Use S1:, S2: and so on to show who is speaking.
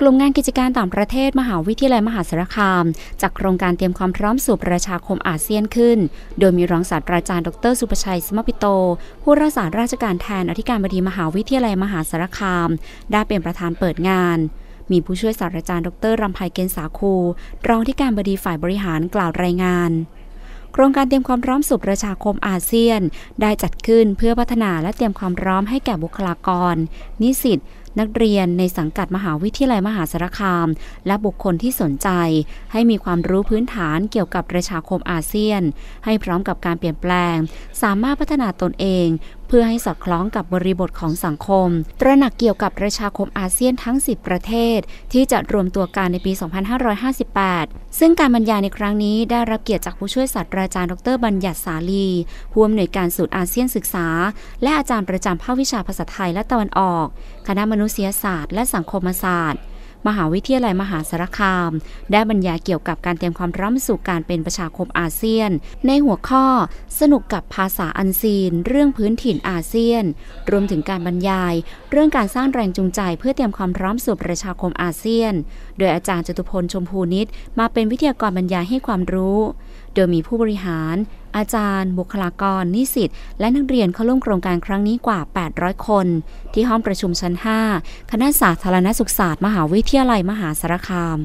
S1: กลุ่มงานกิจการต่างประเทศ มหาวิทยาลัยมหาสารคาม จากโครงการเตรียมความพร้อมสู่ประชาคมอาเซียนขึ้น โดยมีรองศาสตราจารย์ดรสุประชัยสมพิโต ผู้รักษาราชการแทนอธิการบดีมหาวิทยาลัยมหาสารคาม ได้เป็นประธานเปิดงาน มีผู้ช่วยศาสตราจารย์ดรรำไพเกณฑ์สาคูรองที่การบดีฝ่ายบริหารกล่าวรายงาน โครงการเตรียมความพร้อมสู่ประชาคมอาเซียน ได้จัดขึ้นเพื่อพัฒนาและเตรียมความพร้อมให้แก่บุคลากร นิสิตนักเรียนในสังกัดมหาวิทยาลัยมหาสารคาม และบุคคลที่สนใจ ให้มีความรู้พื้นฐานเกี่ยวกับประชาคมอาเซียน ให้พร้อมกับการเปลี่ยนแปลง สามารถพัฒนาตนเองเพื่อให้สอดคล้องกับบริบทของสังคม ตระหนักเกี่ยวกับประชาคมอาเซียนทั้ง 10 ประเทศ ที่จะรวมตัวกันในปี 2558 ซึ่งการบรรยายในครั้งนี้ ได้รับเกียรติจากผู้ช่วยศาสตราจารย์ดรบัญญัติสาลีผู้อำนวยการสูตรอาเซียนศึกษา และอาจารย์ประจำภาควิชาภาษาไทยและตะวันออก คณะมนุษยศาสตร์ และสังคมศาสตร์มหาวิทยาลัยมหาสารคาม ได้บรรยายเกี่ยวกับการเตรียมความพร้อมสู่การเป็นประชาคมอาเซียน ในหัวข้อสนุกกับภาษาอันซีน เรื่องพื้นถิ่นอาเซียน รวมถึงการบรรยาย เรื่องการสร้างแรงจูงใจเพื่อเตรียมความพร้อมสู่ประชาคมอาเซียน โดยอาจารย์จตุพลชมพูนิตมาเป็นวิทยากรบรรยายให้ความรู้ดยมีผู้บริหาร อาจารย์ บุคลากร นิสิต และนักเรียนเข้าร่วมโครงการครั้งนี้กว่า 800 คน ที่ห้องประชุมชั้น 5 คณะสาธารณสุขศาสตร์ มหาวิทยาลัยมหาสารคาม